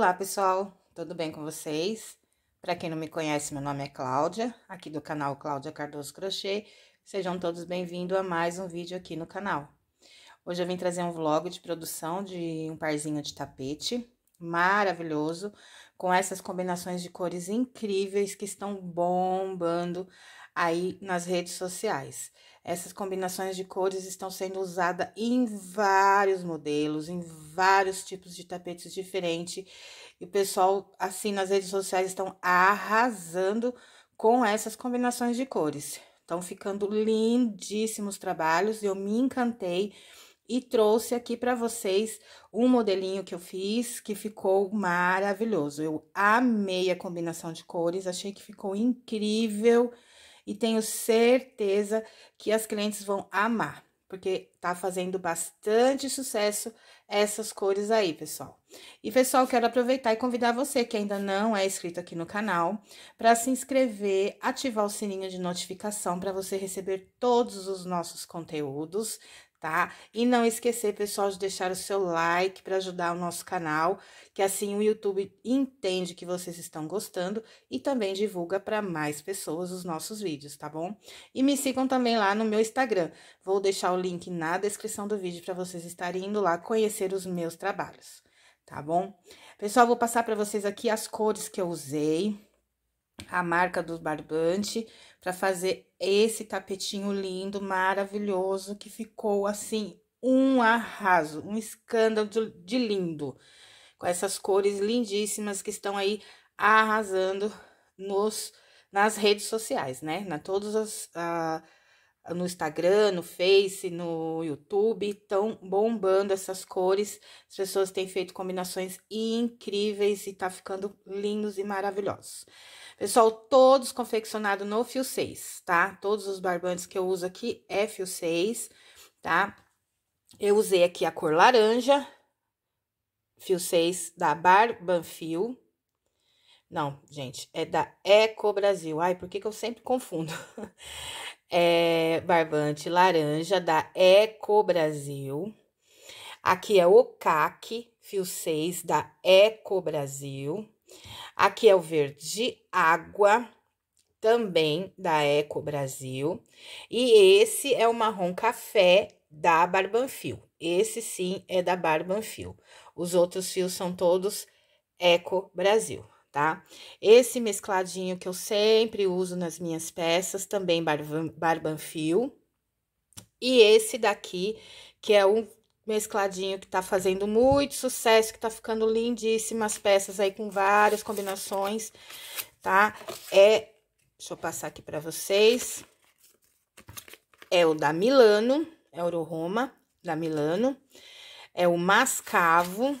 Olá, pessoal, tudo bem com vocês? Para quem não me conhece, meu nome é Cláudia, aqui do canal Cláudia Cardoso Crochê. Sejam todos bem-vindos a mais um vídeo aqui no canal. Hoje eu vim trazer um vlog de produção de um parzinho de tapete maravilhoso, com essas combinações de cores incríveis que estão bombando aí nas redes sociais. Essas combinações de cores estão sendo usadas em vários modelos, em vários tipos de tapetes diferentes. E o pessoal, assim, nas redes sociais estão arrasando com essas combinações de cores. Estão ficando lindíssimos trabalhos, eu me encantei e trouxe aqui para vocês um modelinho que eu fiz que ficou maravilhoso. Eu amei a combinação de cores, achei que ficou incrível e tenho certeza que as clientes vão amar, porque tá fazendo bastante sucesso essas cores aí, pessoal. E pessoal, quero aproveitar e convidar você que ainda não é inscrito aqui no canal para se inscrever, ativar o sininho de notificação para você receber todos os nossos conteúdos, tá? E não esquecer, pessoal, de deixar o seu like para ajudar o nosso canal, que assim o YouTube entende que vocês estão gostando e também divulga para mais pessoas os nossos vídeos, tá bom? E me sigam também lá no meu Instagram. Vou deixar o link na descrição do vídeo para vocês estarem indo lá conhecer os meus trabalhos, tá bom? Pessoal, vou passar para vocês aqui as cores que eu usei a marca do barbante para fazer esse tapetinho lindo, maravilhoso, que ficou assim um arraso, um escândalo de lindo, com essas cores lindíssimas que estão aí arrasando nos nas redes sociais, né? Na todas as no Instagram, no Face, no YouTube, estão bombando essas cores. As pessoas têm feito combinações incríveis e tá ficando lindos e maravilhosos. Pessoal, todos confeccionados no fio 6, tá? Todos os barbantes que eu uso aqui é fio 6, tá? Eu usei aqui a cor laranja, fio 6 da Barbanfio. Não, gente, é da Eco Brasil. Ai, por que, que eu sempre confundo? é barbante laranja da Eco Brasil. Aqui é o CAC, fio 6 da Eco Brasil. Aqui é o verde água, também da Eco Brasil. E esse é o marrom café da Barbanfio. Esse sim é da Barbanfio. Os outros fios são todos Eco Brasil, tá? Esse mescladinho que eu sempre uso nas minhas peças, também Barbanfio. E esse daqui, que é um mescladinho que tá fazendo muito sucesso, que tá ficando lindíssimas peças aí com várias combinações, tá? É, deixa eu passar aqui para vocês. É o da Milano, é o Roma da Milano. É o Mascavo.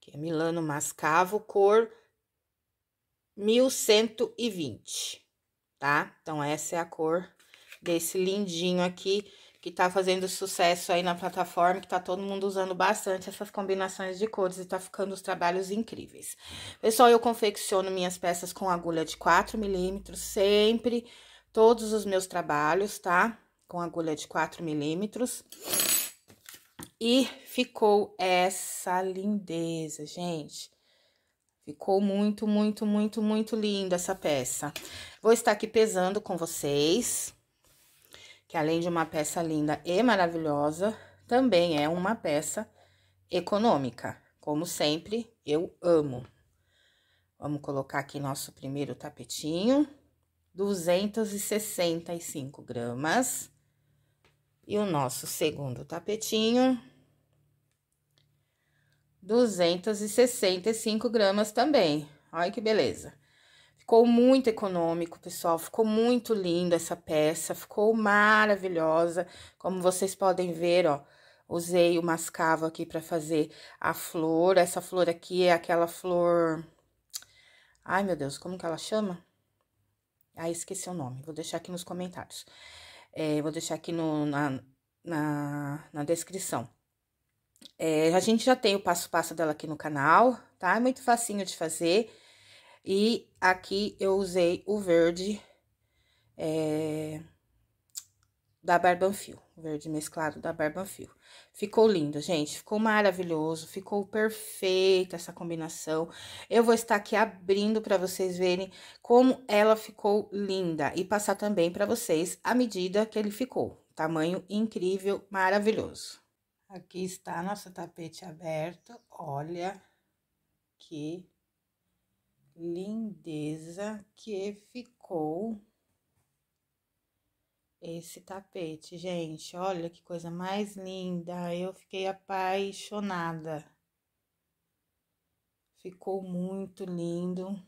Que é Milano Mascavo, cor 1120, tá? Então, essa é a cor desse lindinho aqui, que tá fazendo sucesso aí na plataforma, que tá todo mundo usando bastante essas combinações de cores e tá ficando os trabalhos incríveis. Pessoal, eu confecciono minhas peças com agulha de 4 milímetros, sempre, todos os meus trabalhos, tá? Com agulha de 4 milímetros. E ficou essa lindeza, gente. Ficou muito, muito, muito, muito lindo essa peça. Vou estar aqui pesando com vocês que além de uma peça linda e maravilhosa, também é uma peça econômica. Como sempre, eu amo. Vamos colocar aqui nosso primeiro tapetinho, 265 gramas. E o nosso segundo tapetinho, 265 gramas também. Olha que beleza. Ficou muito econômico, pessoal. Ficou muito linda essa peça. Ficou maravilhosa. Como vocês podem ver, ó. Usei o mascavo aqui para fazer a flor. Essa flor aqui é aquela flor... Ai, meu Deus, como que ela chama? Ah, esqueci o nome. Vou deixar aqui nos comentários. É, vou deixar aqui no, na, na, na descrição. É, a gente já tem o passo a passo dela aqui no canal, tá? É muito facinho de fazer. E aqui eu usei o verde é, da Barbanfio, verde mesclado da Barbanfil. Ficou lindo, gente, ficou maravilhoso, ficou perfeita essa combinação. Eu vou estar aqui abrindo para vocês verem como ela ficou linda e passar também para vocês a medida que ele ficou. Tamanho incrível, maravilhoso. Aqui está nosso tapete aberto, olha que lindeza que ficou esse tapete, gente. Olha que coisa mais linda. Eu fiquei apaixonada. Ficou muito lindo.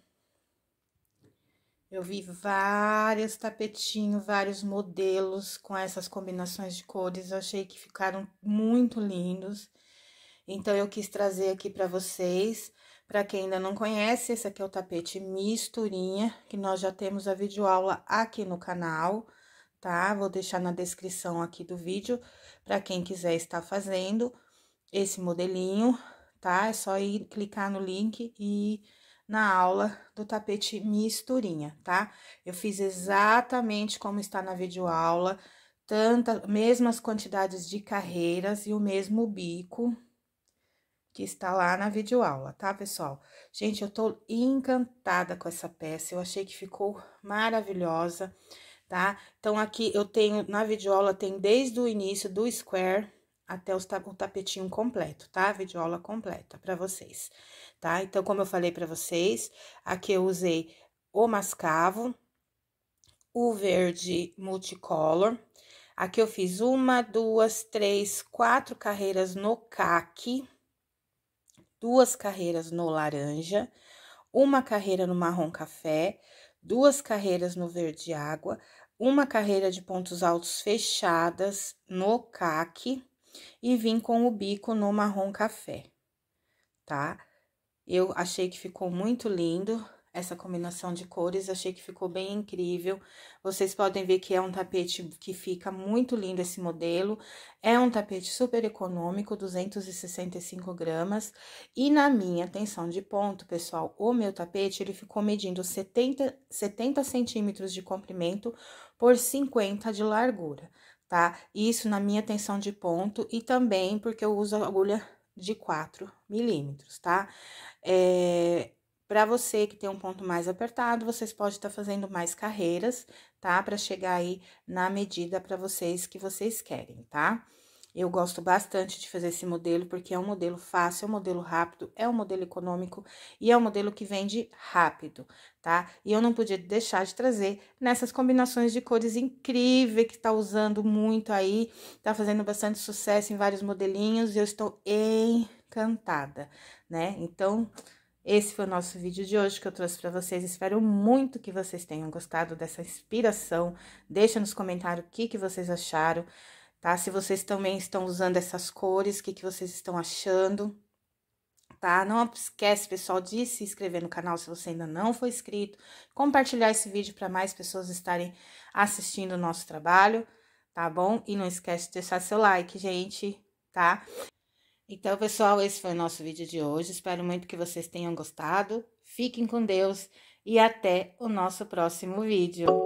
Eu vi vários tapetinhos, vários modelos com essas combinações de cores. Eu achei que ficaram muito lindos. Então eu quis trazer aqui para vocês. Para quem ainda não conhece, esse aqui é o tapete misturinha, que nós já temos a videoaula aqui no canal, tá? Vou deixar na descrição aqui do vídeo, para quem quiser estar fazendo esse modelinho, tá? É só ir clicar no link e na aula do tapete misturinha, tá? Eu fiz exatamente como está na videoaula, tantas mesmas quantidades de carreiras e o mesmo bico, que está lá na videoaula, tá, pessoal? Gente, eu tô encantada com essa peça, eu achei que ficou maravilhosa, tá? Então, aqui eu tenho, na videoaula tem desde o início do square até os, o tapetinho completo, tá? A videoaula completa para vocês, tá? Então, como eu falei para vocês, aqui eu usei o mascavo, o verde multicolor, aqui eu fiz uma, duas, três, quatro carreiras no caque, duas carreiras no laranja, uma carreira no marrom café, duas carreiras no verde água, uma carreira de pontos altos fechadas no caque e vim com o bico no marrom café, tá? Eu achei que ficou muito lindo, essa combinação de cores, achei que ficou bem incrível. Vocês podem ver que é um tapete que fica muito lindo esse modelo. É um tapete super econômico, 265 gramas. E na minha atenção de ponto, pessoal, o meu tapete, ele ficou medindo 70, 70 centímetros de comprimento por 50 de largura, tá? Isso na minha atenção de ponto e também porque eu uso agulha de 4 milímetros, tá? É, para você que tem um ponto uhum. mais apertado, vocês podem estar tá fazendo mais carreiras, tá? Para chegar aí na medida para vocês que vocês querem, tá? Eu gosto bastante de fazer esse modelo porque é um modelo fácil, é um modelo rápido, é um modelo econômico e é um modelo que vende rápido, tá? E eu não podia deixar de trazer nessas combinações de cores incríveis que tá usando muito aí, tá fazendo bastante sucesso em vários modelinhos e eu estou encantada, né? Então, esse foi o nosso vídeo de hoje que eu trouxe para vocês. Espero muito que vocês tenham gostado dessa inspiração. Deixa nos comentários o que, que vocês acharam, tá? Se vocês também estão usando essas cores, o que, que vocês estão achando, tá? Não esquece, pessoal, de se inscrever no canal se você ainda não foi inscrito. Compartilhar esse vídeo para mais pessoas estarem assistindo o nosso trabalho, tá bom? E não esquece de deixar seu like, gente, tá? Então, pessoal, esse foi o nosso vídeo de hoje. Espero muito que vocês tenham gostado. Fiquem com Deus e até o nosso próximo vídeo.